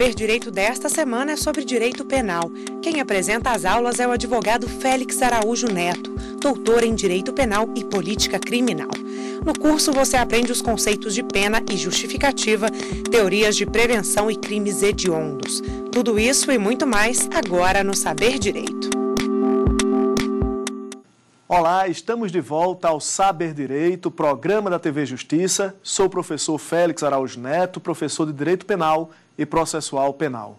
Saber Direito desta semana é sobre direito penal. Quem apresenta as aulas é o advogado Félix Araújo Neto, doutor em direito penal e política criminal. No curso você aprende os conceitos de pena e justificativa, teorias de prevenção e crimes hediondos. Tudo isso e muito mais agora no Saber Direito. Olá, estamos de volta ao Saber Direito, programa da TV Justiça. Sou o professor Félix Araújo Neto, professor de Direito Penal e processual penal.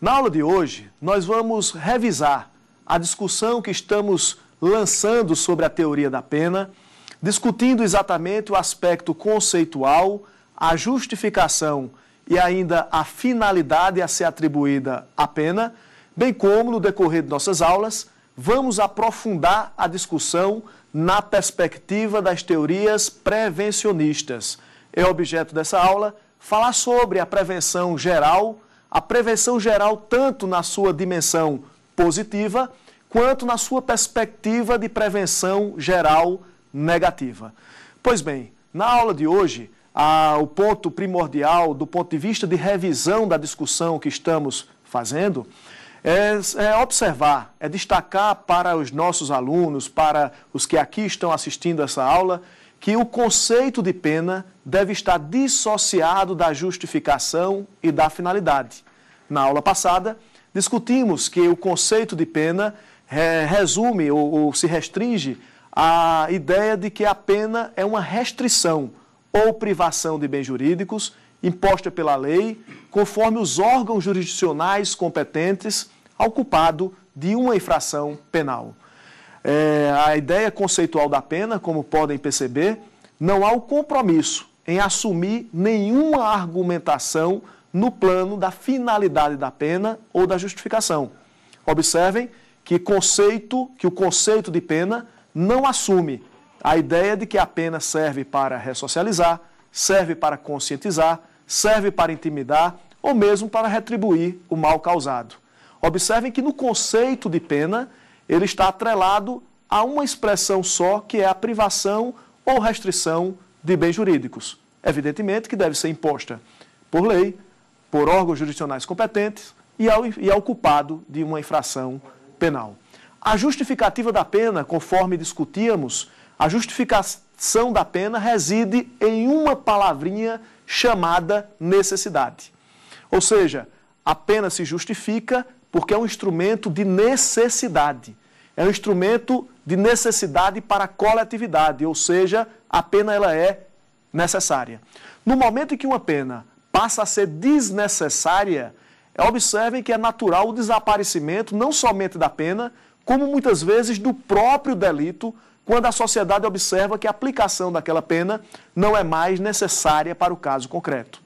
Na aula de hoje, nós vamos revisar a discussão que estamos lançando sobre a teoria da pena, discutindo exatamente o aspecto conceitual, a justificação e ainda a finalidade a ser atribuída à pena, bem como no decorrer de nossas aulas, vamos aprofundar a discussão na perspectiva das teorias prevencionistas. É objeto dessa aula falar sobre a prevenção geral, a prevenção geral tanto na sua dimensão positiva, quanto na sua perspectiva de prevenção geral negativa. Pois bem, na aula de hoje, a, o ponto primordial do ponto de vista de revisão da discussão que estamos fazendo é, é, observar, é destacar para os nossos alunos, para os que aqui estão assistindo essa aula, que o conceito de pena deve estar dissociado da justificação e da finalidade. Na aula passada, discutimos que o conceito de pena resume ou, ou se restringe à ideia de que a pena é uma restrição ou privação de bens jurídicos imposta pela lei, conforme os órgãos jurisdicionais competentes ao culpado de uma infração penal é, a ideia conceitual da pena, como podem perceber, não há o compromisso em assumir nenhuma argumentação no plano da finalidade da pena ou da justificação. Observem que conceito, que o conceito de pena não assume a ideia de que a pena serve para ressocializar, serve para conscientizar, serve para intimidar ou mesmo para retribuir o mal causado. Observem que no conceito de pena ele está atrelado a uma expressão só, que é a privação ou restrição de bens jurídicos. Evidentemente que deve ser imposta por lei, por órgãos jurisdicionais competentes e ao, e ao culpado de uma infração penal. A justificativa da pena, conforme discutíamos, a justificação da pena reside em uma palavrinha chamada necessidade. Ou seja, a pena se justifica porque é um instrumento de necessidade. É um instrumento de necessidade para a coletividade, ou seja, a pena ela é necessária. No momento em que uma pena passa a ser desnecessária, observem que é natural o desaparecimento não somente da pena, como muitas vezes do próprio delito, quando a sociedade observa que a aplicação daquela pena não é mais necessária para o caso concreto.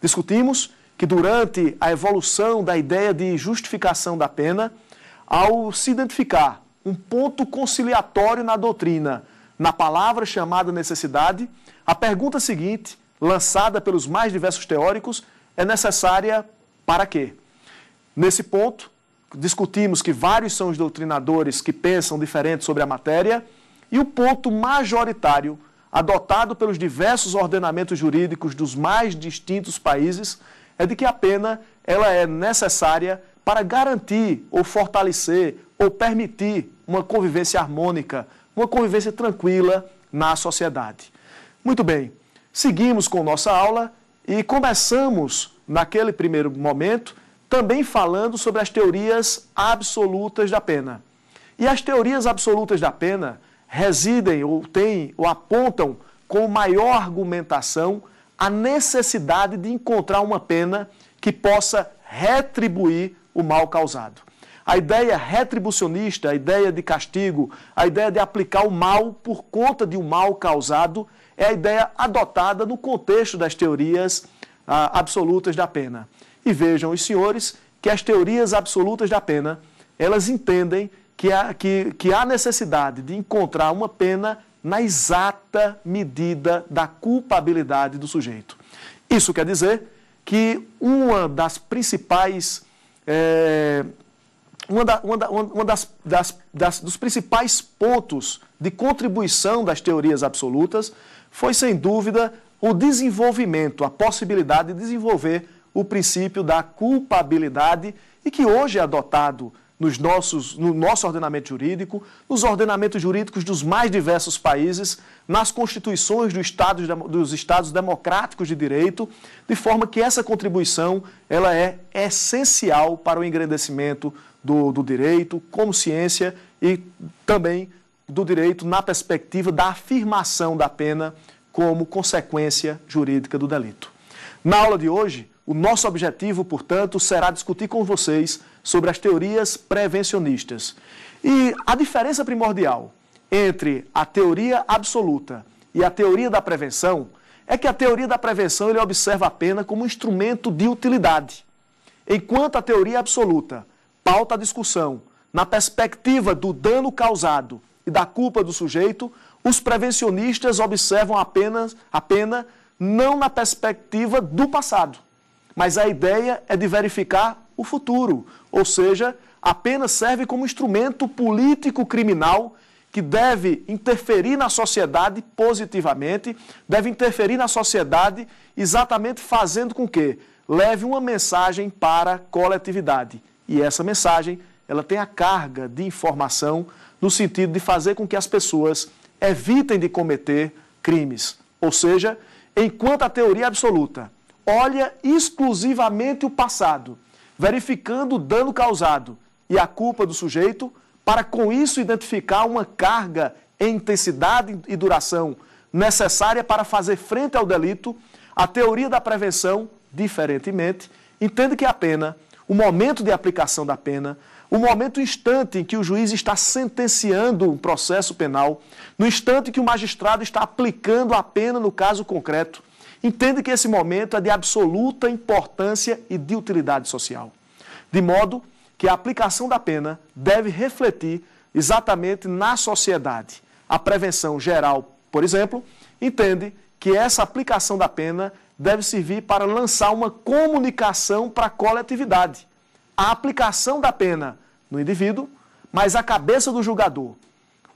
Discutimos que durante a evolução da ideia de justificação da pena, ao se identificar um ponto conciliatório na doutrina, na palavra chamada necessidade, a pergunta seguinte, lançada pelos mais diversos teóricos, é necessária para quê? Nesse ponto, discutimos que vários são os doutrinadores que pensam diferente sobre a matéria, e o ponto majoritário adotado pelos diversos ordenamentos jurídicos dos mais distintos países é de que a pena ela é necessária para garantir ou fortalecer ou permitir uma convivência harmônica, uma convivência tranquila na sociedade. Muito bem, seguimos com nossa aula e começamos naquele primeiro momento também falando sobre as teorias absolutas da pena. E as teorias absolutas da pena residem ou têm ou apontam com maior argumentação a necessidade de encontrar uma pena que possa retribuir o mal causado. A ideia retribucionista, a ideia de castigo, a ideia de aplicar o mal por conta de um mal causado, é a ideia adotada no contexto das teorias ah, absolutas da pena. E vejam os senhores que as teorias absolutas da pena, elas entendem que há, que, que há necessidade de encontrar uma pena na exata medida da culpabilidade do sujeito. Isso quer dizer que uma das principais. É, uma, da, uma, da, uma das, das, das, dos principais pontos de contribuição das teorias absolutas foi, sem dúvida, o desenvolvimento, a possibilidade de desenvolver o princípio da culpabilidade e que hoje é adotado nos nossos, no nosso ordenamento jurídico, nos ordenamentos jurídicos dos mais diversos países, nas constituições do estado, dos estados democráticos de direito, de forma que essa contribuição ela é essencial para o engrandecimento do, do direito como ciência e também do direito na perspectiva da afirmação da pena como consequência jurídica do delito. Na aula de hoje, o nosso objetivo, portanto, será discutir com vocês sobre as teorias prevencionistas. E a diferença primordial entre a teoria absoluta e a teoria da prevenção é que a teoria da prevenção ele observa a pena como um instrumento de utilidade, enquanto a teoria absoluta pauta a discussão na perspectiva do dano causado e da culpa do sujeito, os prevencionistas observam apenas a pena não na perspectiva do passado, mas a ideia é de verificar o futuro, ou seja, apenas serve como instrumento político criminal que deve interferir na sociedade positivamente, deve interferir na sociedade exatamente fazendo com que leve uma mensagem para a coletividade. E essa mensagem, ela tem a carga de informação no sentido de fazer com que as pessoas evitem de cometer crimes. Ou seja, enquanto a teoria absoluta olha exclusivamente o passado verificando o dano causado e a culpa do sujeito, para com isso identificar uma carga em intensidade e duração necessária para fazer frente ao delito, a teoria da prevenção, diferentemente, entende que a pena, o momento de aplicação da pena, o momento instante em que o juiz está sentenciando um processo penal, no instante em que o magistrado está aplicando a pena no caso concreto, entende que esse momento é de absoluta importância e de utilidade social, de modo que a aplicação da pena deve refletir exatamente na sociedade. A prevenção geral, por exemplo, entende que essa aplicação da pena deve servir para lançar uma comunicação para a coletividade. A aplicação da pena no indivíduo, mas a cabeça do julgador,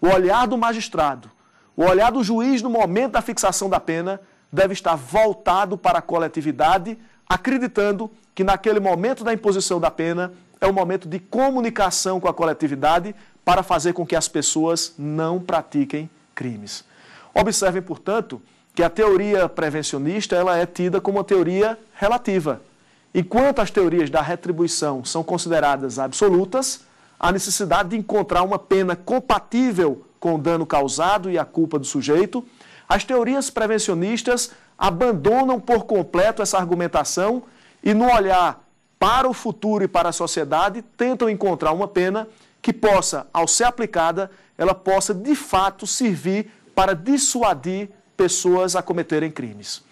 o olhar do magistrado, o olhar do juiz no momento da fixação da pena deve estar voltado para a coletividade, acreditando que naquele momento da imposição da pena é o momento de comunicação com a coletividade para fazer com que as pessoas não pratiquem crimes. Observem, portanto, que a teoria prevencionista ela é tida como uma teoria relativa. Enquanto as teorias da retribuição são consideradas absolutas, a necessidade de encontrar uma pena compatível com o dano causado e a culpa do sujeito as teorias prevencionistas abandonam por completo essa argumentação e, no olhar para o futuro e para a sociedade, tentam encontrar uma pena que possa, ao ser aplicada, ela possa de fato servir para dissuadir pessoas a cometerem crimes.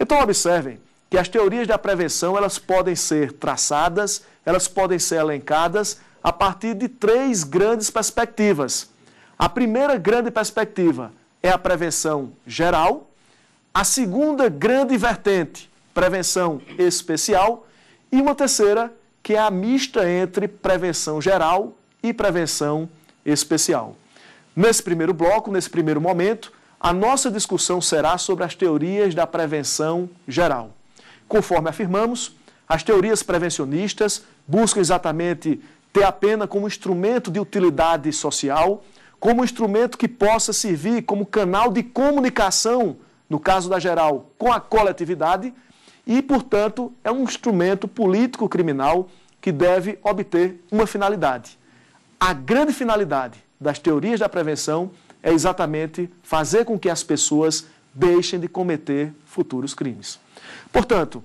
Então observem que as teorias da prevenção elas podem ser traçadas, elas podem ser elencadas a partir de três grandes perspectivas. A primeira grande perspectiva é a prevenção geral, a segunda grande vertente, prevenção especial, e uma terceira, que é a mista entre prevenção geral e prevenção especial. Nesse primeiro bloco, nesse primeiro momento, a nossa discussão será sobre as teorias da prevenção geral. Conforme afirmamos, as teorias prevencionistas buscam exatamente ter a pena como instrumento de utilidade social como instrumento que possa servir como canal de comunicação, no caso da geral, com a coletividade, e, portanto, é um instrumento político-criminal que deve obter uma finalidade. A grande finalidade das teorias da prevenção é exatamente fazer com que as pessoas deixem de cometer futuros crimes. Portanto,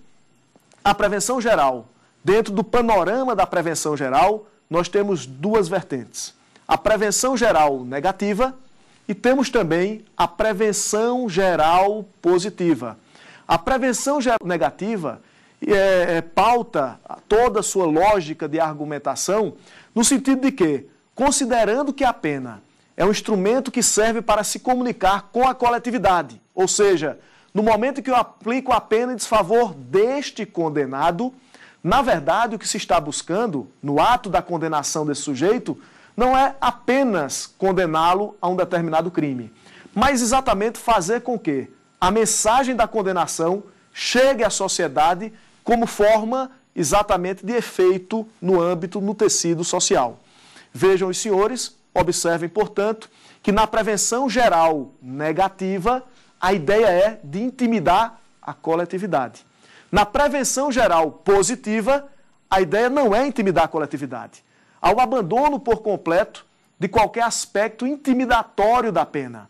a prevenção geral, dentro do panorama da prevenção geral, nós temos duas vertentes a prevenção geral negativa e temos também a prevenção geral positiva. A prevenção geral negativa é, é, pauta toda a sua lógica de argumentação no sentido de que, considerando que a pena é um instrumento que serve para se comunicar com a coletividade, ou seja, no momento que eu aplico a pena em desfavor deste condenado, na verdade o que se está buscando no ato da condenação desse sujeito não é apenas condená-lo a um determinado crime, mas exatamente fazer com que a mensagem da condenação chegue à sociedade como forma exatamente de efeito no âmbito, no tecido social. Vejam os senhores, observem, portanto, que na prevenção geral negativa, a ideia é de intimidar a coletividade. Na prevenção geral positiva, a ideia não é intimidar a coletividade ao abandono por completo de qualquer aspecto intimidatório da pena.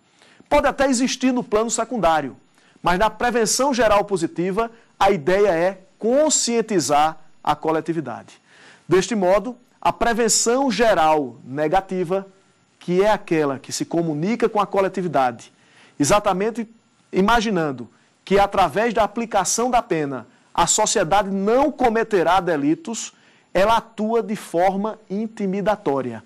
Pode até existir no plano secundário, mas na prevenção geral positiva, a ideia é conscientizar a coletividade. Deste modo, a prevenção geral negativa, que é aquela que se comunica com a coletividade, exatamente imaginando que através da aplicação da pena a sociedade não cometerá delitos, ela atua de forma intimidatória.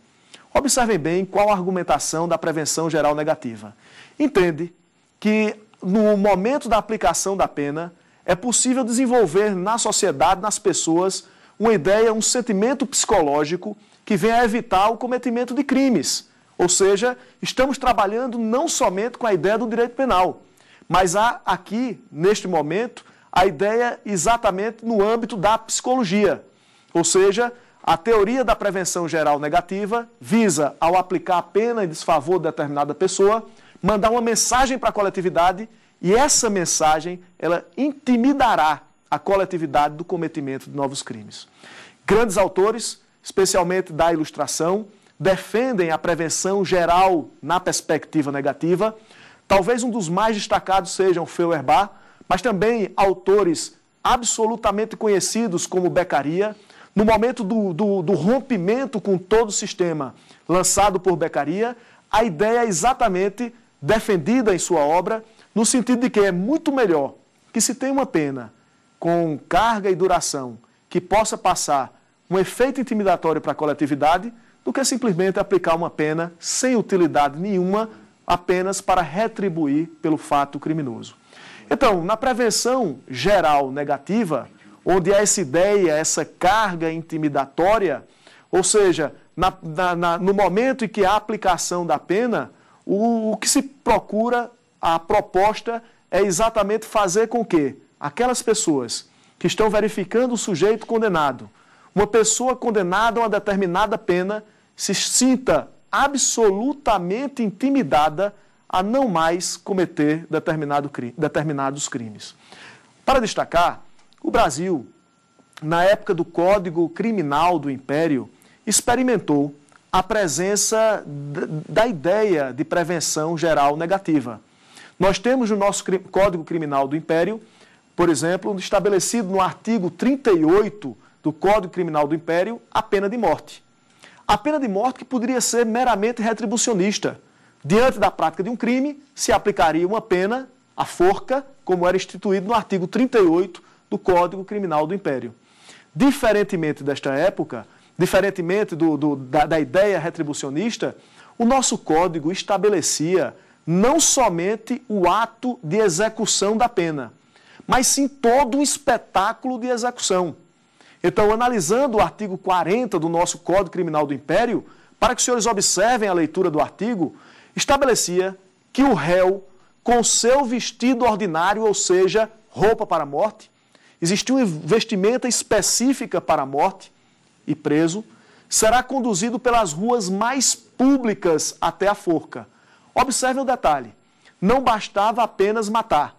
Observem bem qual a argumentação da prevenção geral negativa. Entende que no momento da aplicação da pena é possível desenvolver na sociedade, nas pessoas, uma ideia, um sentimento psicológico que venha a evitar o cometimento de crimes. Ou seja, estamos trabalhando não somente com a ideia do direito penal, mas há aqui, neste momento, a ideia exatamente no âmbito da psicologia. Ou seja, a teoria da prevenção geral negativa visa, ao aplicar a pena em desfavor de determinada pessoa, mandar uma mensagem para a coletividade e essa mensagem ela intimidará a coletividade do cometimento de novos crimes. Grandes autores, especialmente da Ilustração, defendem a prevenção geral na perspectiva negativa. Talvez um dos mais destacados seja o Feuerbach, mas também autores absolutamente conhecidos como Beccaria, no momento do, do, do rompimento com todo o sistema lançado por Beccaria, a ideia é exatamente defendida em sua obra, no sentido de que é muito melhor que se tenha uma pena com carga e duração que possa passar um efeito intimidatório para a coletividade do que simplesmente aplicar uma pena sem utilidade nenhuma, apenas para retribuir pelo fato criminoso. Então, na prevenção geral negativa, onde há essa ideia, essa carga intimidatória, ou seja, na, na, no momento em que há a aplicação da pena, o, o que se procura, a proposta é exatamente fazer com que aquelas pessoas que estão verificando o sujeito condenado, uma pessoa condenada a uma determinada pena, se sinta absolutamente intimidada a não mais cometer determinado, determinados crimes. Para destacar, o Brasil, na época do Código Criminal do Império, experimentou a presença da ideia de prevenção geral negativa. Nós temos no nosso Código Criminal do Império, por exemplo, estabelecido no artigo 38 do Código Criminal do Império, a pena de morte. A pena de morte que poderia ser meramente retribucionista. Diante da prática de um crime, se aplicaria uma pena, a forca, como era instituído no artigo 38 do Código Criminal do Império. Diferentemente desta época, diferentemente do, do, da, da ideia retribucionista, o nosso Código estabelecia não somente o ato de execução da pena, mas sim todo o espetáculo de execução. Então, analisando o artigo 40 do nosso Código Criminal do Império, para que os senhores observem a leitura do artigo, estabelecia que o réu, com seu vestido ordinário, ou seja, roupa para a morte, uma vestimenta específica para a morte e preso será conduzido pelas ruas mais públicas até a forca. Observe o um detalhe: não bastava apenas matar,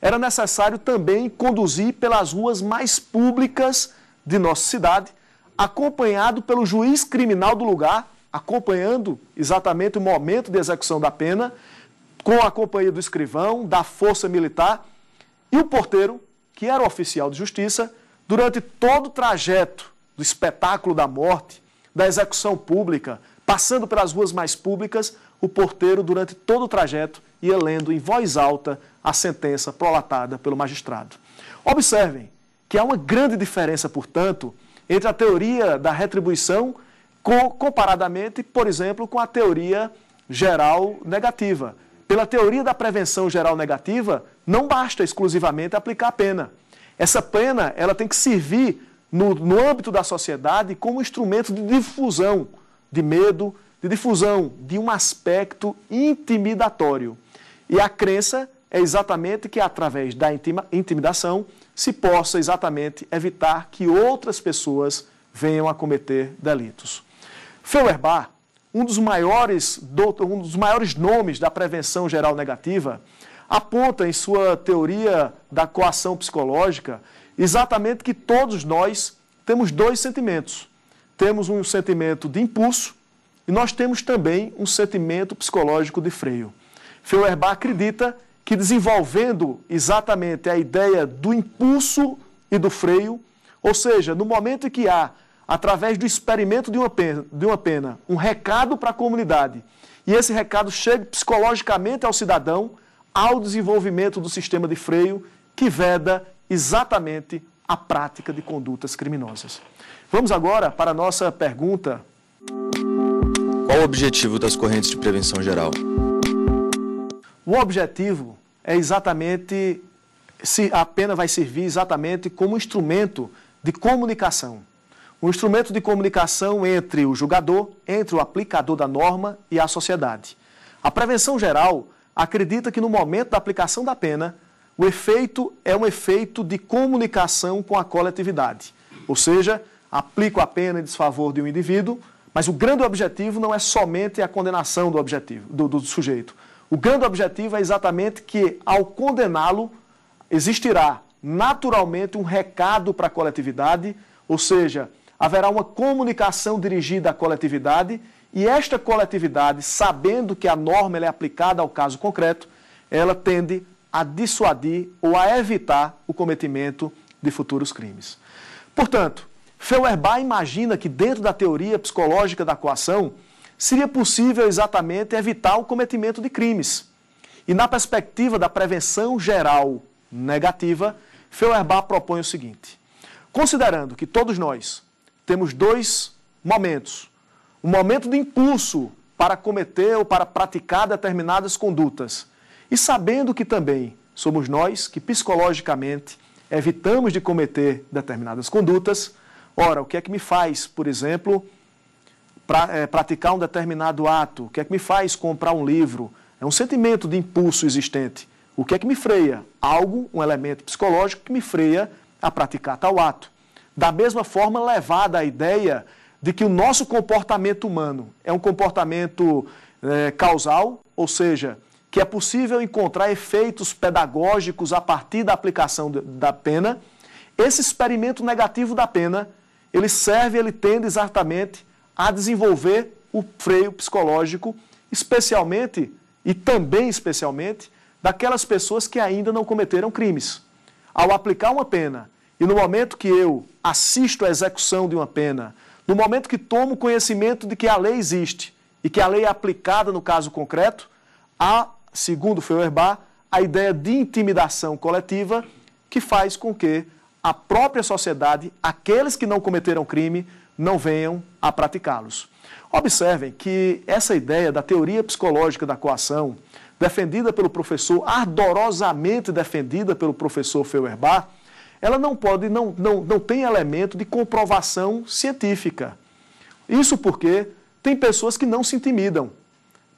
era necessário também conduzir pelas ruas mais públicas de nossa cidade, acompanhado pelo juiz criminal do lugar, acompanhando exatamente o momento de execução da pena, com a companhia do escrivão, da força militar e o porteiro que era oficial de justiça, durante todo o trajeto do espetáculo da morte, da execução pública, passando pelas ruas mais públicas, o porteiro, durante todo o trajeto, ia lendo em voz alta a sentença prolatada pelo magistrado. Observem que há uma grande diferença, portanto, entre a teoria da retribuição comparadamente, por exemplo, com a teoria geral negativa. Pela teoria da prevenção geral negativa, não basta exclusivamente aplicar a pena. Essa pena ela tem que servir no, no âmbito da sociedade como instrumento de difusão de medo, de difusão de um aspecto intimidatório. E a crença é exatamente que através da intima, intimidação se possa exatamente evitar que outras pessoas venham a cometer delitos. Feuerbach, um dos maiores, um dos maiores nomes da prevenção geral negativa, aponta em sua teoria da coação psicológica exatamente que todos nós temos dois sentimentos. Temos um sentimento de impulso e nós temos também um sentimento psicológico de freio. Feuerbach acredita que desenvolvendo exatamente a ideia do impulso e do freio, ou seja, no momento em que há, através do experimento de uma pena, de uma pena um recado para a comunidade, e esse recado chega psicologicamente ao cidadão, ao desenvolvimento do sistema de freio que veda exatamente a prática de condutas criminosas. Vamos agora para a nossa pergunta. Qual o objetivo das correntes de prevenção geral? O objetivo é exatamente se a pena vai servir exatamente como instrumento de comunicação. Um instrumento de comunicação entre o julgador, entre o aplicador da norma e a sociedade. A prevenção geral acredita que no momento da aplicação da pena, o efeito é um efeito de comunicação com a coletividade. Ou seja, aplico a pena em desfavor de um indivíduo, mas o grande objetivo não é somente a condenação do objetivo do, do sujeito. O grande objetivo é exatamente que, ao condená-lo, existirá naturalmente um recado para a coletividade, ou seja, haverá uma comunicação dirigida à coletividade e esta coletividade, sabendo que a norma é aplicada ao caso concreto, ela tende a dissuadir ou a evitar o cometimento de futuros crimes. Portanto, Feuerbach imagina que dentro da teoria psicológica da coação seria possível exatamente evitar o cometimento de crimes. E na perspectiva da prevenção geral negativa, Feuerbach propõe o seguinte: considerando que todos nós temos dois momentos um momento de impulso para cometer ou para praticar determinadas condutas. E sabendo que também somos nós que psicologicamente evitamos de cometer determinadas condutas, ora, o que é que me faz, por exemplo, pra, é, praticar um determinado ato? O que é que me faz comprar um livro? É um sentimento de impulso existente. O que é que me freia? Algo, um elemento psicológico que me freia a praticar tal ato. Da mesma forma, levada à ideia de que o nosso comportamento humano é um comportamento é, causal, ou seja, que é possível encontrar efeitos pedagógicos a partir da aplicação de, da pena, esse experimento negativo da pena, ele serve, ele tende exatamente a desenvolver o freio psicológico, especialmente e também especialmente daquelas pessoas que ainda não cometeram crimes. Ao aplicar uma pena e no momento que eu assisto à execução de uma pena, no momento que tomo conhecimento de que a lei existe e que a lei é aplicada no caso concreto, há, segundo Feuerbach, a ideia de intimidação coletiva que faz com que a própria sociedade, aqueles que não cometeram crime, não venham a praticá-los. Observem que essa ideia da teoria psicológica da coação, defendida pelo professor, ardorosamente defendida pelo professor Feuerbach, ela não pode, não, não, não tem elemento de comprovação científica. Isso porque tem pessoas que não se intimidam.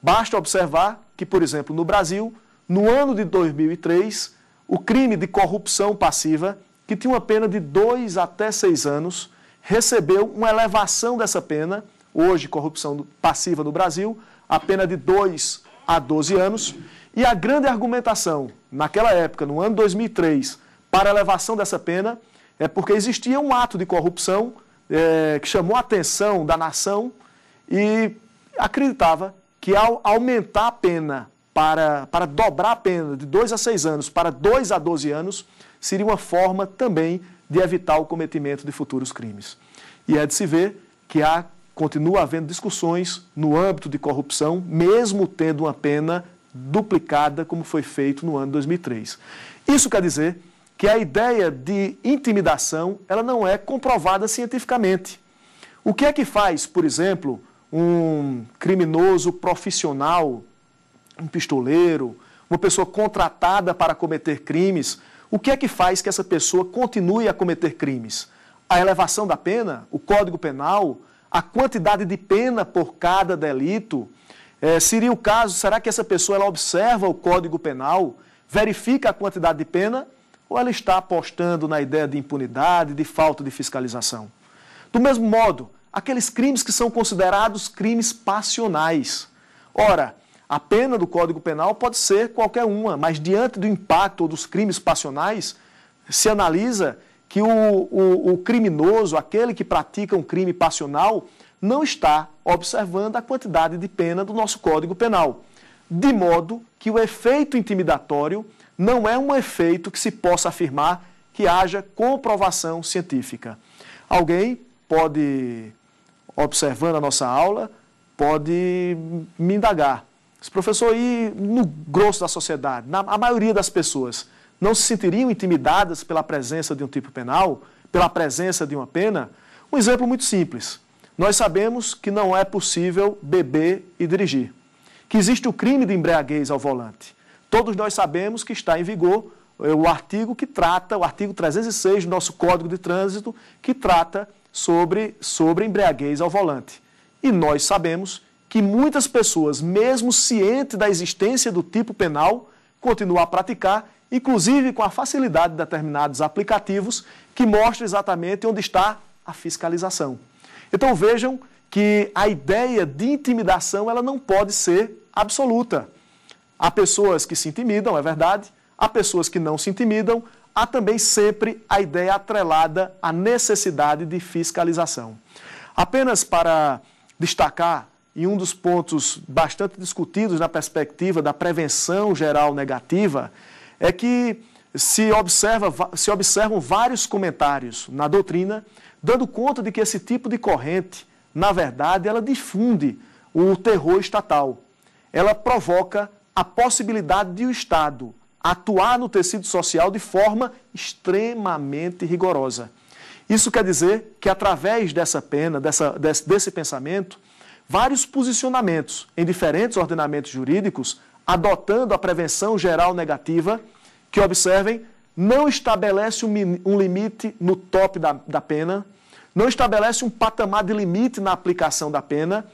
Basta observar que, por exemplo, no Brasil, no ano de 2003, o crime de corrupção passiva, que tinha uma pena de dois até seis anos, recebeu uma elevação dessa pena, hoje corrupção passiva no Brasil, a pena de 2 a 12 anos. E a grande argumentação, naquela época, no ano 2003, para a elevação dessa pena é porque existia um ato de corrupção é, que chamou a atenção da nação e acreditava que ao aumentar a pena para, para dobrar a pena de 2 a 6 anos para 2 a 12 anos, seria uma forma também de evitar o cometimento de futuros crimes. E é de se ver que há, continua havendo discussões no âmbito de corrupção, mesmo tendo uma pena duplicada, como foi feito no ano 2003. Isso quer dizer que a ideia de intimidação ela não é comprovada cientificamente. O que é que faz, por exemplo, um criminoso profissional, um pistoleiro, uma pessoa contratada para cometer crimes? O que é que faz que essa pessoa continue a cometer crimes? A elevação da pena, o Código Penal, a quantidade de pena por cada delito. É, seria o caso, será que essa pessoa ela observa o Código Penal, verifica a quantidade de pena ou ela está apostando na ideia de impunidade, de falta de fiscalização? Do mesmo modo, aqueles crimes que são considerados crimes passionais. Ora, a pena do Código Penal pode ser qualquer uma, mas diante do impacto dos crimes passionais, se analisa que o, o, o, criminoso, aquele que pratica um crime passional, não está observando a quantidade de pena do nosso Código Penal. De modo que o efeito intimidatório não é um efeito que se possa afirmar que haja comprovação científica. Alguém pode, observando a nossa aula, pode me indagar. Esse professor, e no grosso da sociedade, na, a maioria das pessoas não se sentiriam intimidadas pela presença de um tipo penal, pela presença de uma pena? Um exemplo muito simples. Nós sabemos que não é possível beber e dirigir, que existe o crime de embriaguez ao volante. Todos nós sabemos que está em vigor eh, o artigo que trata, o artigo 306 do nosso Código de Trânsito, que trata sobre, sobre embriaguez ao volante. E nós sabemos que muitas pessoas, mesmo ciente da existência do tipo penal, continuam a praticar, inclusive com a facilidade de determinados aplicativos que mostram exatamente onde está a fiscalização. Então vejam que a ideia de intimidação ela não pode ser absoluta. Há pessoas que se intimidam, é verdade, há pessoas que não se intimidam, há também sempre a ideia atrelada à necessidade de fiscalização. Apenas para destacar, e um dos pontos bastante discutidos na perspectiva da prevenção geral negativa, é que se, observa, se observam vários comentários na doutrina, dando conta de que esse tipo de corrente, na verdade, ela difunde o terror estatal. Ela provoca a possibilidade de o Estado atuar no tecido social de forma extremamente rigorosa. Isso quer dizer que, através dessa pena, dessa, desse, desse pensamento, vários posicionamentos em diferentes ordenamentos jurídicos, adotando a prevenção geral negativa, que observem, não estabelece um, limite no top da, da pena, não estabelece um patamar de limite na aplicação da pena,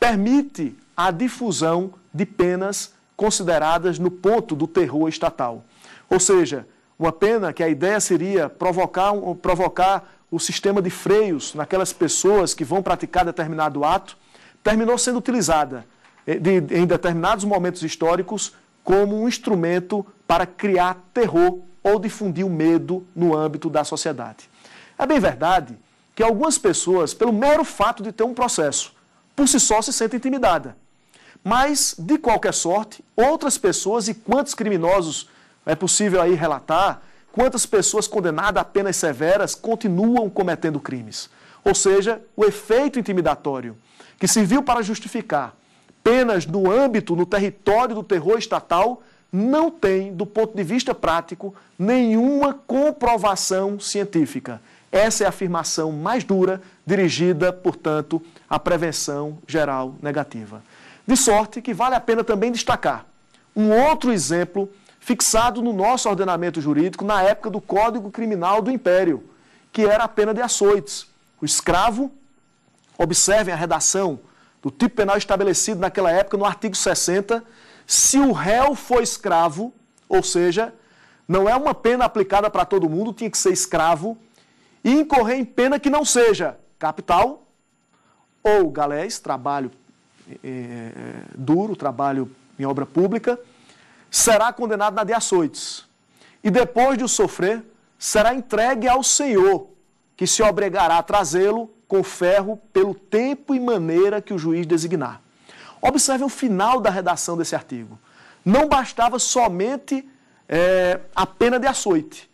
permite a difusão de penas consideradas no ponto do terror estatal. Ou seja, uma pena que a ideia seria provocar, provocar o sistema de freios naquelas pessoas que vão praticar determinado ato, terminou sendo utilizada eh, em determinados momentos históricos como um instrumento para criar terror ou difundir o medo no âmbito da sociedade. É bem verdade que algumas pessoas, pelo mero fato de ter um processo, por si só se sentem intimidadas. Mas, de qualquer sorte, outras pessoas e quantos criminosos é possível aí relatar, quantas pessoas condenadas a penas severas continuam cometendo crimes. Ou seja, o efeito intimidatório, que serviu para justificar penas no âmbito, no território do terror estatal, não tem, do ponto de vista prático, nenhuma comprovação científica. Essa é a afirmação mais dura, dirigida, portanto, à prevenção geral negativa. De sorte que vale a pena também destacar um outro exemplo fixado no nosso ordenamento jurídico na época do Código Criminal do Império, que era a pena de açoites. O escravo, observem a redação do tipo penal estabelecido naquela época no artigo 60, se o réu for escravo, ou seja, não é uma pena aplicada para todo mundo, tinha que ser escravo, e incorrer em pena que não seja capital ou galés, trabalho é, é, duro, trabalho em obra pública, será condenado na de açoites. E depois de o sofrer, será entregue ao Senhor, que se obrigará a trazê-lo com ferro pelo tempo e maneira que o juiz designar. Observe o final da redação desse artigo. Não bastava somente é, a pena de açoite,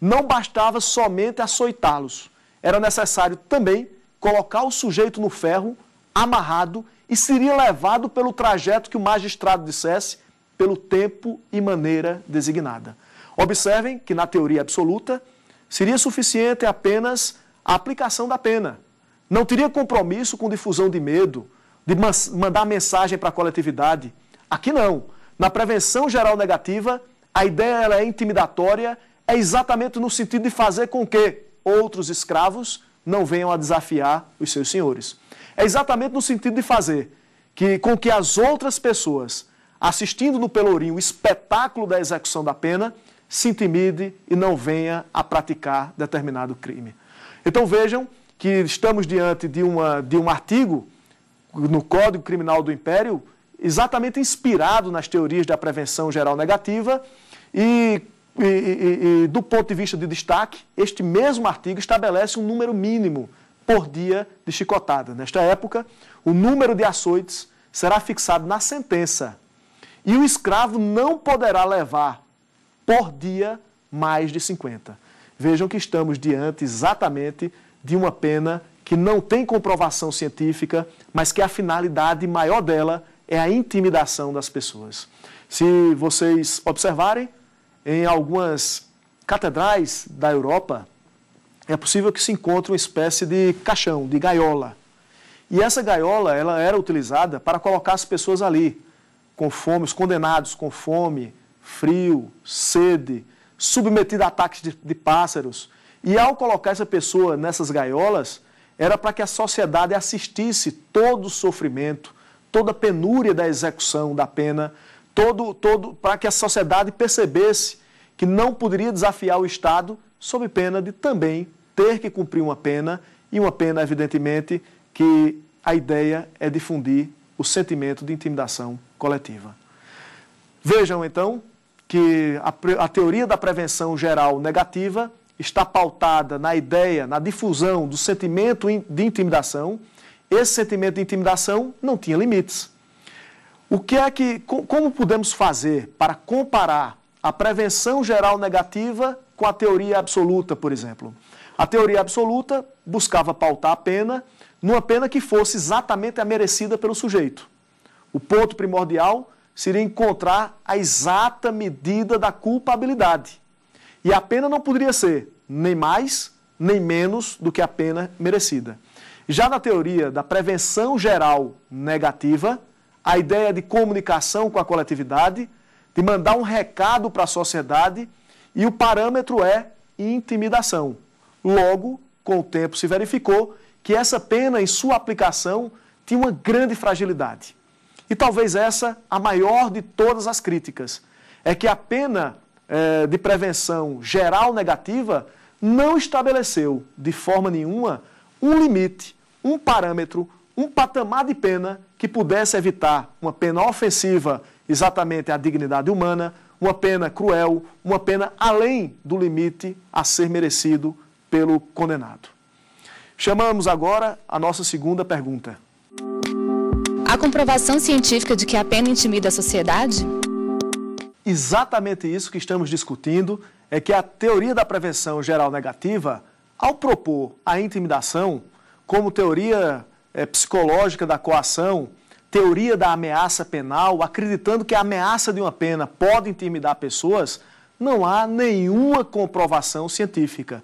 não bastava somente açoitá-los. Era necessário também colocar o sujeito no ferro amarrado e seria levado pelo trajeto que o magistrado dissesse, pelo tempo e maneira designada. Observem que, na teoria absoluta, seria suficiente apenas a aplicação da pena. Não teria compromisso com difusão de medo, de mandar mensagem para a coletividade. Aqui não. Na prevenção geral negativa, a ideia ela é intimidatória, é exatamente no sentido de fazer com que outros escravos não venham a desafiar os seus senhores é exatamente no sentido de fazer que, com que as outras pessoas, assistindo no Pelourinho o espetáculo da execução da pena, se intimide e não venha a praticar determinado crime. Então vejam que estamos diante de, uma, de um artigo no Código Criminal do Império, exatamente inspirado nas teorias da prevenção geral negativa e e, e, e, do ponto de vista de destaque, este mesmo artigo estabelece um número mínimo por dia de chicotada. Nesta época, o número de açoites será fixado na sentença e o escravo não poderá levar por dia mais de 50. Vejam que estamos diante exatamente de uma pena que não tem comprovação científica, mas que a finalidade maior dela é a intimidação das pessoas. Se vocês observarem, em algumas catedrais da Europa, é possível que se encontre uma espécie de caixão, de gaiola. E essa gaiola ela era utilizada para colocar as pessoas ali, com fome, os condenados com fome, frio, sede, submetido a ataques de, de pássaros. E ao colocar essa pessoa nessas gaiolas, era para que a sociedade assistisse todo o sofrimento, toda a penúria da execução da pena, todo, todo para que a sociedade percebesse que não poderia desafiar o Estado sob pena de também ter que cumprir uma pena, e uma pena, evidentemente, que a ideia é difundir o sentimento de intimidação coletiva. Vejam, então, que a, a teoria da prevenção geral negativa está pautada na ideia, na difusão do sentimento de intimidação. Esse sentimento de intimidação não tinha limites. O que é que, como podemos fazer para comparar a prevenção geral negativa com a teoria absoluta, por exemplo? A teoria absoluta buscava pautar a pena numa pena que fosse exatamente a merecida pelo sujeito. O ponto primordial seria encontrar a exata medida da culpabilidade. E a pena não poderia ser nem mais nem menos do que a pena merecida. Já na teoria da prevenção geral negativa, a ideia de comunicação com a coletividade, de mandar um recado para a sociedade, e o parâmetro é intimidação. Logo, com o tempo, se verificou que essa pena, em sua aplicação, tinha uma grande fragilidade. E talvez essa a maior de todas as críticas. É que a pena eh, de prevenção geral negativa não estabeleceu, de forma nenhuma, um limite, um parâmetro, um patamar de pena que pudesse evitar uma pena ofensiva exatamente à dignidade humana, uma pena cruel, uma pena além do limite a ser merecido pelo condenado. Chamamos agora a nossa segunda pergunta. A comprovação científica de que a pena intimida a sociedade? Exatamente isso que estamos discutindo é que a teoria da prevenção geral negativa, ao propor a intimidação como teoria é, psicológica da coação, teoria da ameaça penal, acreditando que a ameaça de uma pena pode intimidar pessoas, não há nenhuma comprovação científica.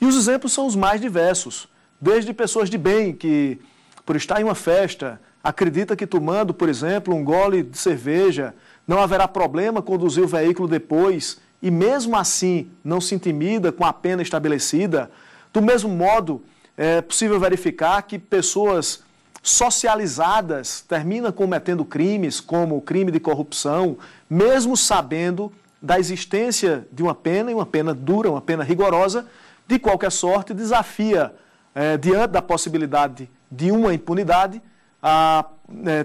E os exemplos são os mais diversos, desde pessoas de bem que, por estar em uma festa, acredita que tomando, por exemplo, um gole de cerveja, não haverá problema conduzir o veículo depois e mesmo assim não se intimida com a pena estabelecida. Do mesmo modo, é possível verificar que pessoas socializadas terminam cometendo crimes como o crime de corrupção, mesmo sabendo da existência de uma pena, e uma pena dura, uma pena rigorosa, de qualquer sorte, desafia, eh, diante da possibilidade de uma impunidade, a, né,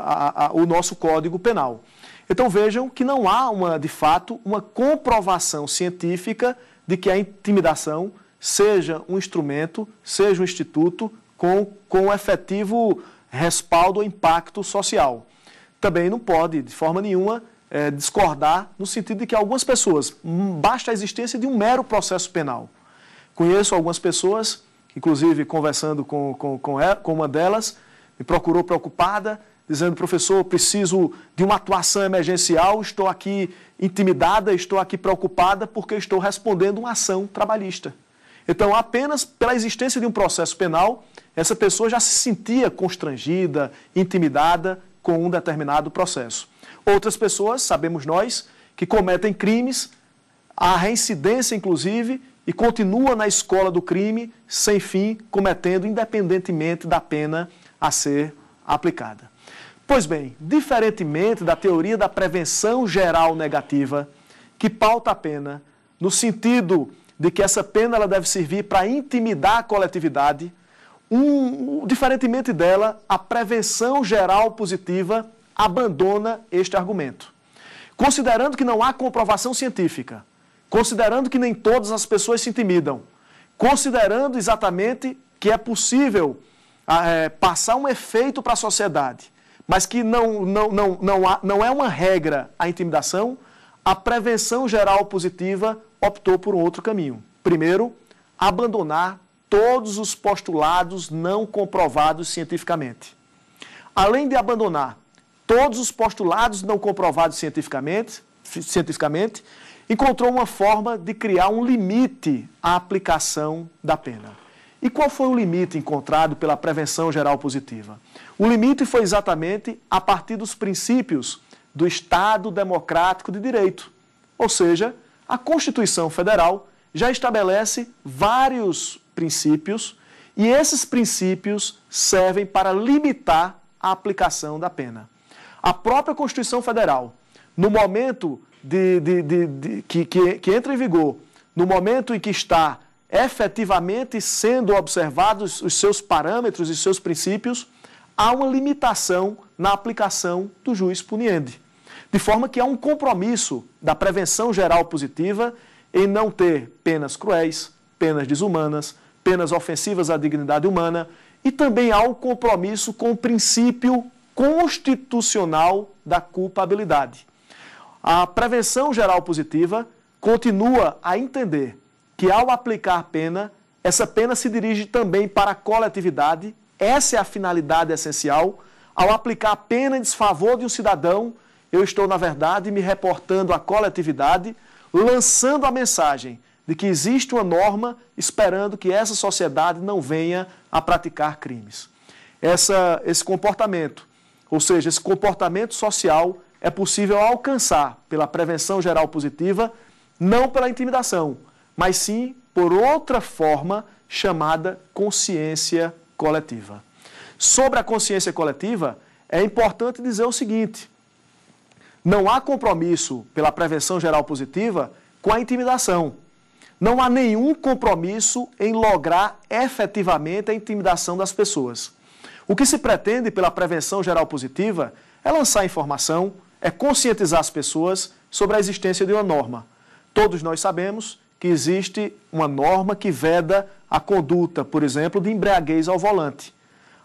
a, a, o nosso Código Penal. Então vejam que não há, uma, de fato, uma comprovação científica de que a intimidação seja um instrumento, seja um instituto com, com efetivo respaldo ou impacto social. Também não pode, de forma nenhuma, eh, discordar no sentido de que algumas pessoas, hum, basta a existência de um mero processo penal. Conheço algumas pessoas, inclusive conversando com, com, com, ela, com uma delas, me procurou preocupada, dizendo, professor, preciso de uma atuação emergencial, estou aqui intimidada, estou aqui preocupada porque estou respondendo uma ação trabalhista. Então, apenas pela existência de um processo penal, essa pessoa já se sentia constrangida, intimidada com um determinado processo. Outras pessoas, sabemos nós, que cometem crimes, a reincidência, inclusive, e continua na escola do crime sem fim, cometendo independentemente da pena a ser aplicada. Pois bem, diferentemente da teoria da prevenção geral negativa, que pauta a pena no sentido de que essa pena ela deve servir para intimidar a coletividade, um, diferentemente dela, a prevenção geral positiva abandona este argumento. Considerando que não há comprovação científica considerando que nem todas as pessoas se intimidam, considerando exatamente que é possível ah, é, passar um efeito para a sociedade, mas que não, não, não, não, há, não é uma regra a intimidação, a prevenção geral positiva optou por um outro caminho. Primeiro, abandonar todos os postulados não comprovados cientificamente. Além de abandonar todos os postulados não comprovados cientificamente, cientificamente encontrou uma forma de criar um limite à aplicação da pena. E qual foi o limite encontrado pela prevenção geral positiva? O limite foi exatamente a partir dos princípios do Estado Democrático de Direito. Ou seja, a Constituição Federal já estabelece vários princípios e esses princípios servem para limitar a aplicação da pena. A própria Constituição Federal, no momento de, de, de, que, que, que entra em vigor no momento em que está efetivamente sendo observados os seus parâmetros e seus princípios, há uma limitação na aplicação do juiz puniende De forma que há um compromisso da prevenção geral positiva em não ter penas cruéis, penas desumanas, penas ofensivas à dignidade humana e também há um compromisso com o princípio constitucional da culpabilidade. A prevenção geral positiva continua a entender que, ao aplicar pena, essa pena se dirige também para a coletividade, essa é a finalidade essencial. Ao aplicar pena em desfavor de um cidadão, eu estou, na verdade, me reportando à coletividade, lançando a mensagem de que existe uma norma esperando que essa sociedade não venha a praticar crimes. Essa, esse comportamento, ou seja, esse comportamento social, é possível alcançar pela prevenção geral positiva, não pela intimidação, mas sim por outra forma chamada consciência coletiva. Sobre a consciência coletiva, é importante dizer o seguinte: não há compromisso pela prevenção geral positiva com a intimidação. Não há nenhum compromisso em lograr efetivamente a intimidação das pessoas. O que se pretende pela prevenção geral positiva é lançar informação, é conscientizar as pessoas sobre a existência de uma norma. Todos nós sabemos que existe uma norma que veda a conduta, por exemplo, de embriaguez ao volante.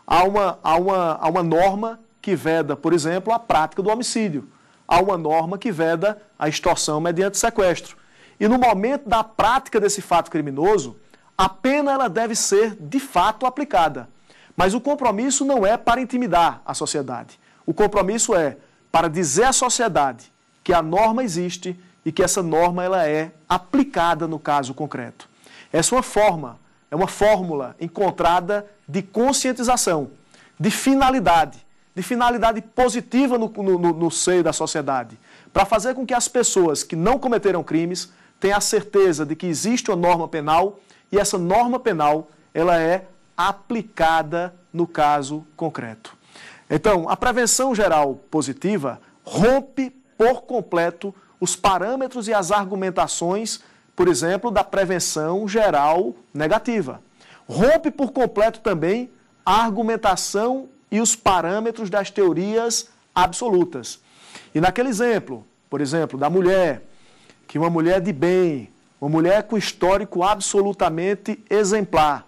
Há uma, há uma, há uma norma que veda, por exemplo, a prática do homicídio. Há uma norma que veda a extorsão mediante sequestro. E no momento da prática desse fato criminoso, a pena ela deve ser de fato aplicada. Mas o compromisso não é para intimidar a sociedade. O compromisso é para dizer à sociedade que a norma existe e que essa norma ela é aplicada no caso concreto. Essa é uma forma, é uma fórmula encontrada de conscientização, de finalidade, de finalidade positiva no, no, no seio da sociedade, para fazer com que as pessoas que não cometeram crimes tenham a certeza de que existe uma norma penal e essa norma penal ela é aplicada no caso concreto. Então, a prevenção geral positiva rompe por completo os parâmetros e as argumentações, por exemplo, da prevenção geral negativa. Rompe por completo também a argumentação e os parâmetros das teorias absolutas. E naquele exemplo, por exemplo, da mulher, que uma mulher de bem, uma mulher com histórico absolutamente exemplar,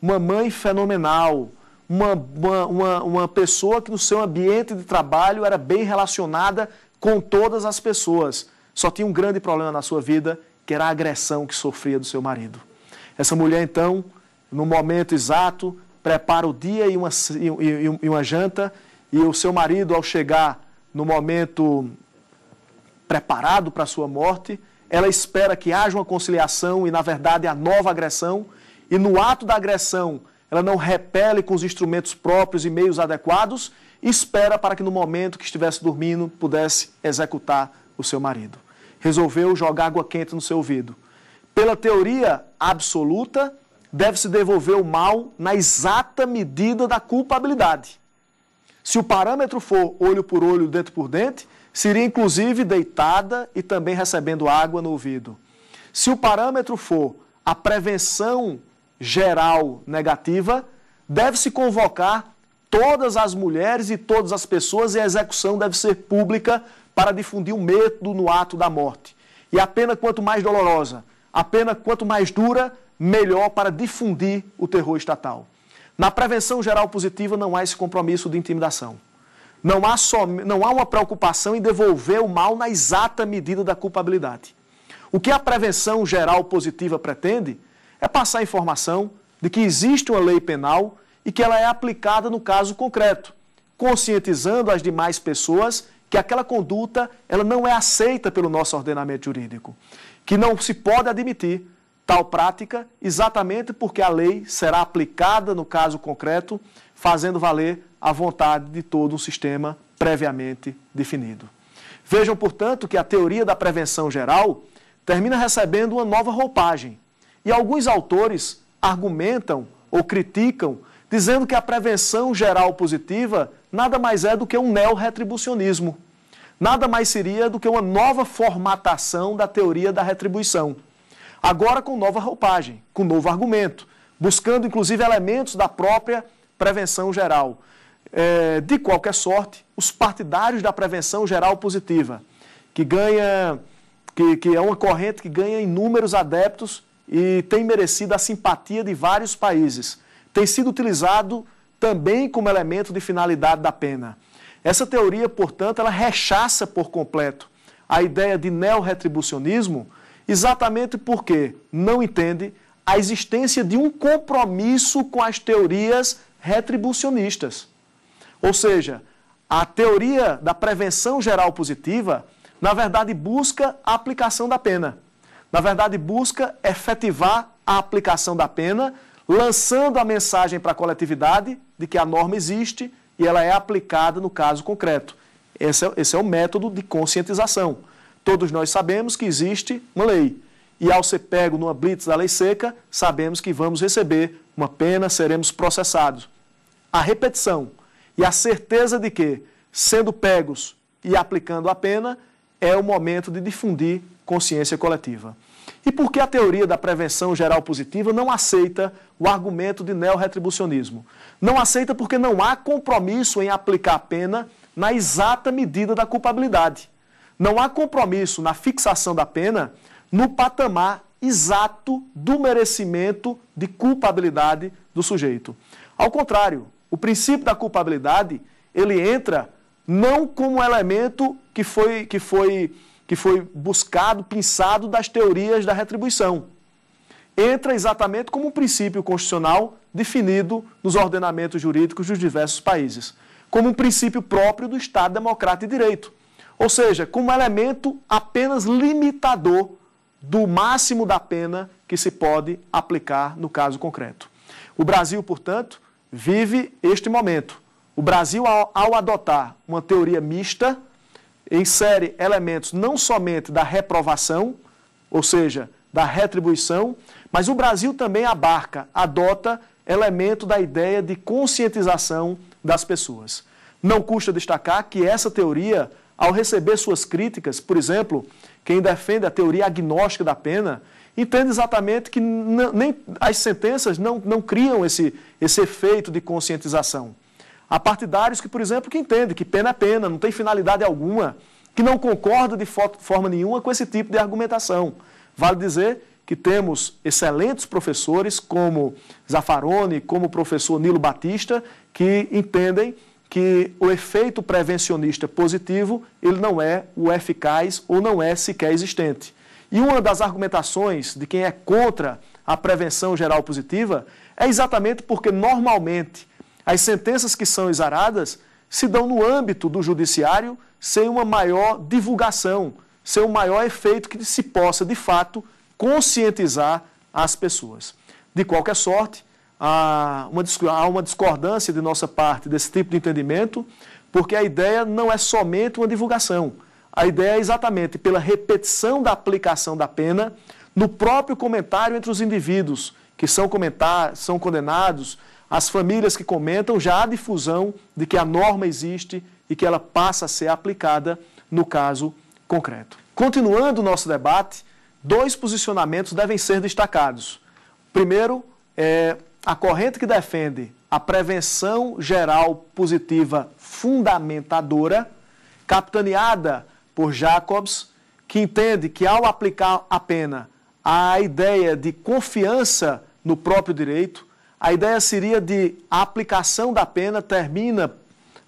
uma mãe fenomenal, uma, uma, uma pessoa que no seu ambiente de trabalho era bem relacionada com todas as pessoas. Só tinha um grande problema na sua vida, que era a agressão que sofria do seu marido. Essa mulher, então, no momento exato, prepara o dia e uma, e, e uma janta, e o seu marido, ao chegar no momento preparado para a sua morte, ela espera que haja uma conciliação e, na verdade, a nova agressão. E no ato da agressão, ela não repele com os instrumentos próprios e meios adequados, espera para que no momento que estivesse dormindo pudesse executar o seu marido. Resolveu jogar água quente no seu ouvido. Pela teoria absoluta, deve-se devolver o mal na exata medida da culpabilidade. Se o parâmetro for olho por olho, dente por dente, seria inclusive deitada e também recebendo água no ouvido. Se o parâmetro for a prevenção geral negativa, deve-se convocar todas as mulheres e todas as pessoas e a execução deve ser pública para difundir o medo no ato da morte. E a pena quanto mais dolorosa, a pena quanto mais dura, melhor para difundir o terror estatal. Na prevenção geral positiva não há esse compromisso de intimidação. Não há, só, não há uma preocupação em devolver o mal na exata medida da culpabilidade. O que a prevenção geral positiva pretende é passar a informação de que existe uma lei penal e que ela é aplicada no caso concreto, conscientizando as demais pessoas que aquela conduta ela não é aceita pelo nosso ordenamento jurídico, que não se pode admitir tal prática exatamente porque a lei será aplicada no caso concreto, fazendo valer a vontade de todo um sistema previamente definido. Vejam, portanto, que a teoria da prevenção geral termina recebendo uma nova roupagem, e alguns autores argumentam ou criticam, dizendo que a prevenção geral positiva nada mais é do que um neo-retribucionismo. Nada mais seria do que uma nova formatação da teoria da retribuição. Agora com nova roupagem, com novo argumento, buscando inclusive elementos da própria prevenção geral. É, de qualquer sorte, os partidários da prevenção geral positiva, que ganha, que, que é uma corrente que ganha inúmeros adeptos e tem merecido a simpatia de vários países. Tem sido utilizado também como elemento de finalidade da pena. Essa teoria, portanto, ela rechaça por completo a ideia de neorretribucionismo, exatamente porque não entende a existência de um compromisso com as teorias retribucionistas. Ou seja, a teoria da prevenção geral positiva, na verdade, busca a aplicação da pena. Na verdade, busca efetivar a aplicação da pena, lançando a mensagem para a coletividade de que a norma existe e ela é aplicada no caso concreto. Esse é, esse é o método de conscientização. Todos nós sabemos que existe uma lei. E ao ser pego numa blitz da lei seca, sabemos que vamos receber uma pena, seremos processados. A repetição e a certeza de que, sendo pegos e aplicando a pena, é o momento de difundir consciência coletiva. E por que a teoria da prevenção geral positiva não aceita o argumento de neorretribucionismo? Não aceita porque não há compromisso em aplicar a pena na exata medida da culpabilidade. Não há compromisso na fixação da pena no patamar exato do merecimento de culpabilidade do sujeito. Ao contrário, o princípio da culpabilidade, ele entra não como elemento que foi que foi que foi buscado, pensado das teorias da retribuição. Entra exatamente como um princípio constitucional definido nos ordenamentos jurídicos dos diversos países, como um princípio próprio do Estado democrata e direito, ou seja, como elemento apenas limitador do máximo da pena que se pode aplicar no caso concreto. O Brasil, portanto, vive este momento. O Brasil, ao, adotar uma teoria mista, insere elementos não somente da reprovação, ou seja, da retribuição, mas o Brasil também abarca, adota elemento da ideia de conscientização das pessoas. Não custa destacar que essa teoria, ao receber suas críticas, por exemplo, quem defende a teoria agnóstica da pena, entende exatamente que nem as sentenças não, não criam esse, esse efeito de conscientização. Há partidários que, por exemplo, que entendem que pena é pena, não tem finalidade alguma, que não concordam de forma nenhuma com esse tipo de argumentação. Vale dizer que temos excelentes professores como Zaffaroni, como o professor Nilo Batista, que entendem que o efeito prevencionista positivo, ele não é o eficaz ou não é sequer existente. E uma das argumentações de quem é contra a prevenção geral positiva é exatamente porque normalmente as sentenças que são exaradas se dão no âmbito do judiciário sem uma maior divulgação, sem um maior efeito que se possa, de fato, conscientizar as pessoas. De qualquer sorte, há uma discordância de nossa parte desse tipo de entendimento, porque a ideia não é somente uma divulgação. A ideia é exatamente pela repetição da aplicação da pena no próprio comentário entre os indivíduos que são, comentar, são condenados, as famílias que comentam, já há difusão de que a norma existe e que ela passa a ser aplicada no caso concreto. Continuando o nosso debate, dois posicionamentos devem ser destacados. Primeiro, é a corrente que defende a prevenção geral positiva fundamentadora, capitaneada por Jacobs, que entende que ao aplicar a pena, a ideia de confiança no próprio direito, a ideia seria de a aplicação da pena termina,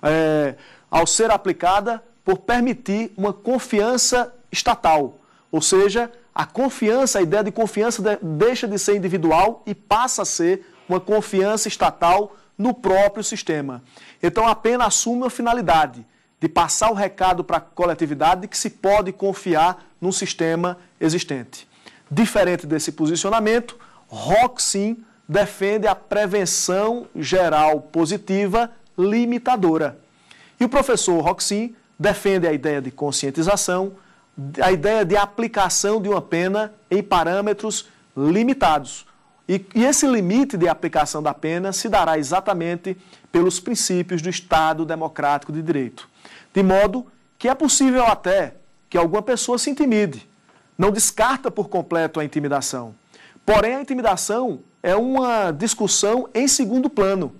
é, ao ser aplicada, por permitir uma confiança estatal, ou seja, a confiança, a ideia de confiança deixa de ser individual e passa a ser uma confiança estatal no próprio sistema. Então a pena assume a finalidade de passar o recado para a coletividade de que se pode confiar num sistema existente. Diferente desse posicionamento, Rock sim defende a prevenção geral positiva limitadora. E o professor Roxin defende a ideia de conscientização, a ideia de aplicação de uma pena em parâmetros limitados. E, e, esse limite de aplicação da pena se dará exatamente pelos princípios do Estado Democrático de Direito. De modo que é possível até que alguma pessoa se intimide. Não descarta por completo a intimidação. Porém, a intimidação é uma discussão em segundo plano.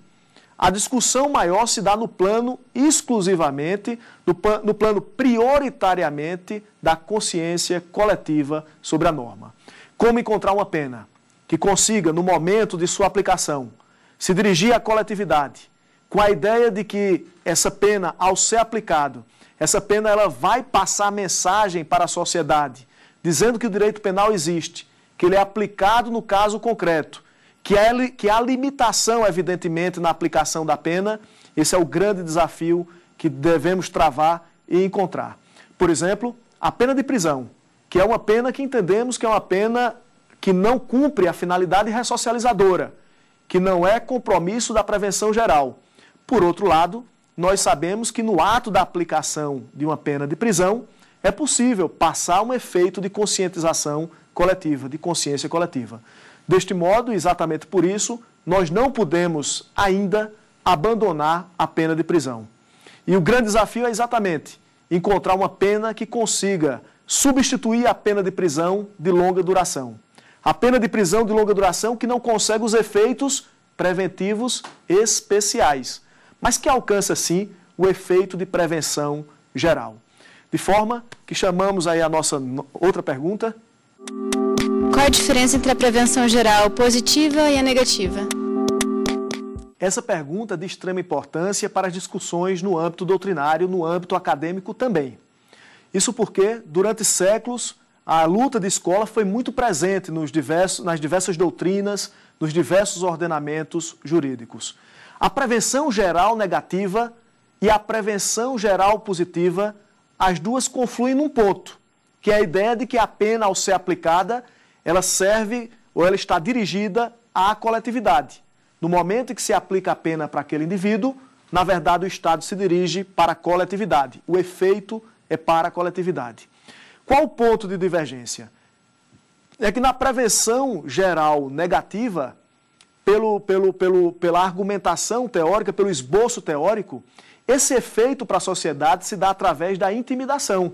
A discussão maior se dá no plano exclusivamente, no, plano prioritariamente da consciência coletiva sobre a norma. Como encontrar uma pena que consiga, no momento de sua aplicação, se dirigir à coletividade, com a ideia de que essa pena, ao ser aplicado, essa pena ela vai passar mensagem para a sociedade, dizendo que o direito penal existe, que ele é aplicado no caso concreto que, é, que há é limitação, evidentemente, na aplicação da pena. Esse é o grande desafio que devemos travar e encontrar. Por exemplo, a pena de prisão, que é uma pena que entendemos que é uma pena que não cumpre a finalidade ressocializadora, que não é compromisso da prevenção geral. Por outro lado, nós sabemos que no ato da aplicação de uma pena de prisão é possível passar um efeito de conscientização coletiva, de consciência coletiva. Deste modo, exatamente por isso, nós não podemos ainda abandonar a pena de prisão. E o grande desafio é exatamente encontrar uma pena que consiga substituir a pena de prisão de longa duração. A pena de prisão de longa duração que não consegue os efeitos preventivos especiais, mas que alcança sim o efeito de prevenção geral. De forma que chamamos aí a nossa outra pergunta. Qual a diferença entre a prevenção geral positiva e a negativa? Essa pergunta é de extrema importância para as discussões no âmbito doutrinário, no âmbito acadêmico também. Isso porque, durante séculos, a luta de escola foi muito presente nos diversos, nas diversas doutrinas, nos diversos ordenamentos jurídicos. A prevenção geral negativa e a prevenção geral positiva, as duas confluem num ponto, que é a ideia de que a pena, ao ser aplicada, ela serve ou ela está dirigida à coletividade. No momento em que se aplica a pena para aquele indivíduo, na verdade o Estado se dirige para a coletividade. O efeito é para a coletividade. Qual o ponto de divergência? É que na prevenção geral negativa, pelo, pelo, pelo, pela argumentação teórica, pelo esboço teórico, esse efeito para a sociedade se dá através da intimidação.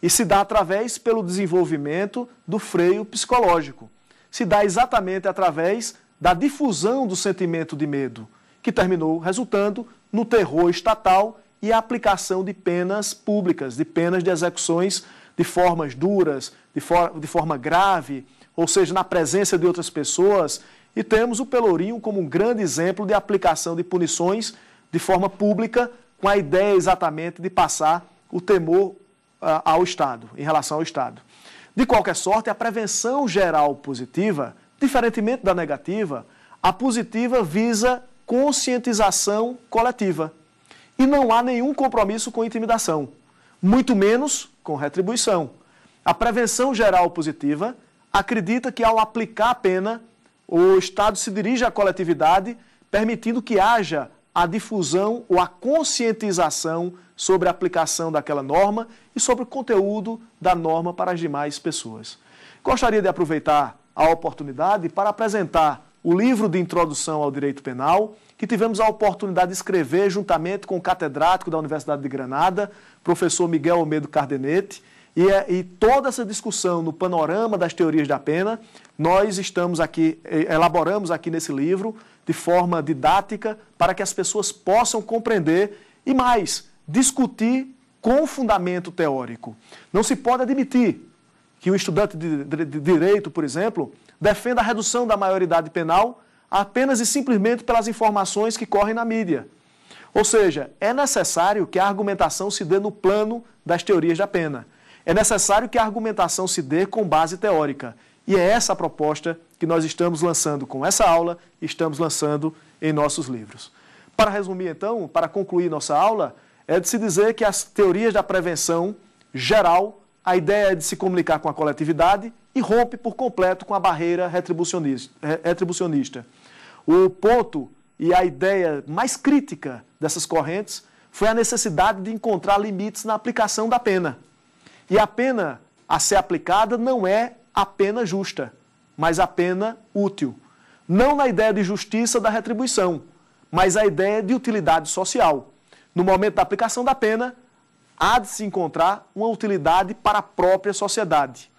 E se dá através pelo desenvolvimento do freio psicológico. Se dá exatamente através da difusão do sentimento de medo, que terminou resultando no terror estatal e a aplicação de penas públicas, de penas de execuções de formas duras, de, for de forma grave, ou seja, na presença de outras pessoas. E temos o Pelourinho como um grande exemplo de aplicação de punições de forma pública, com a ideia exatamente de passar o temor ao Estado, em relação ao Estado. De qualquer sorte, a prevenção geral positiva, diferentemente da negativa, a positiva visa conscientização coletiva. E não há nenhum compromisso com intimidação, muito menos com retribuição. A prevenção geral positiva acredita que, ao aplicar a pena, o Estado se dirige à coletividade, permitindo que haja a difusão ou a conscientização sobre a aplicação daquela norma e sobre o conteúdo da norma para as demais pessoas. Gostaria de aproveitar a oportunidade para apresentar o livro de introdução ao direito penal, que tivemos a oportunidade de escrever juntamente com o catedrático da Universidade de Granada, professor Miguel Almeida Cardenete, e, é, e toda essa discussão no panorama das teorias da pena, nós estamos aqui, elaboramos aqui nesse livro de forma didática para que as pessoas possam compreender e mais, discutir com fundamento teórico. Não se pode admitir que o estudante de, de, de direito, por exemplo, defenda a redução da maioridade penal apenas e simplesmente pelas informações que correm na mídia. Ou seja, é necessário que a argumentação se dê no plano das teorias da pena é necessário que a argumentação se dê com base teórica. E é essa a proposta que nós estamos lançando com essa aula e estamos lançando em nossos livros. Para resumir, então, para concluir nossa aula, é de se dizer que as teorias da prevenção geral, a ideia é de se comunicar com a coletividade e rompe por completo com a barreira retribucionista. O ponto e a ideia mais crítica dessas correntes foi a necessidade de encontrar limites na aplicação da pena. E a pena a ser aplicada não é a pena justa, mas a pena útil. Não na ideia de justiça da retribuição, mas a ideia de utilidade social. No momento da aplicação da pena, há de se encontrar uma utilidade para a própria sociedade.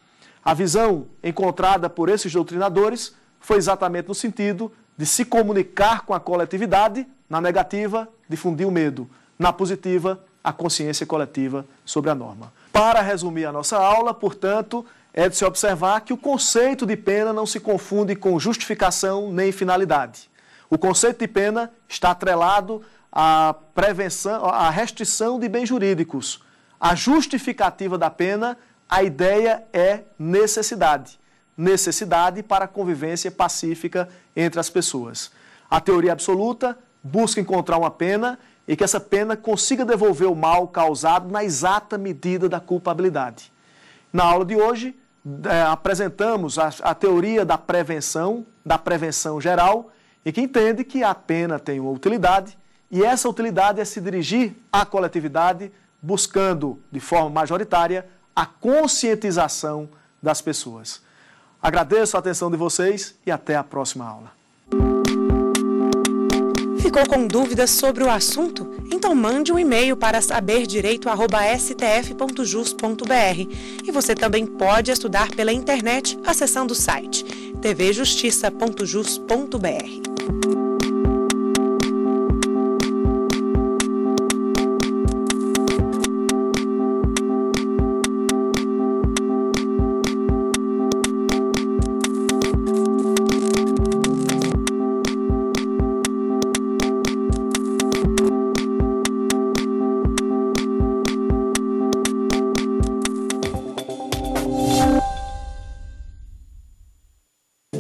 A visão encontrada por esses doutrinadores foi exatamente no sentido de se comunicar com a coletividade, na negativa, difundir o medo, na positiva, a consciência coletiva sobre a norma. Para resumir a nossa aula, portanto, é de se observar que o conceito de pena não se confunde com justificação nem finalidade. O conceito de pena está atrelado à prevenção, à restrição de bens jurídicos. A justificativa da pena, a ideia é necessidade. Necessidade para a convivência pacífica entre as pessoas. A teoria absoluta busca encontrar uma pena e que essa pena consiga devolver o mal causado na exata medida da culpabilidade. Na aula de hoje, é, apresentamos a, a teoria da prevenção, da prevenção geral, e que entende que a pena tem uma utilidade e essa utilidade é se dirigir à coletividade, buscando, de forma majoritária, a conscientização das pessoas. Agradeço a atenção de vocês e até a próxima aula. Ficou com dúvidas sobre o assunto? Então mande um e-mail para saberdireito@stf.jus.br. E você também pode estudar pela internet acessando o site tvjustiça.jus.br.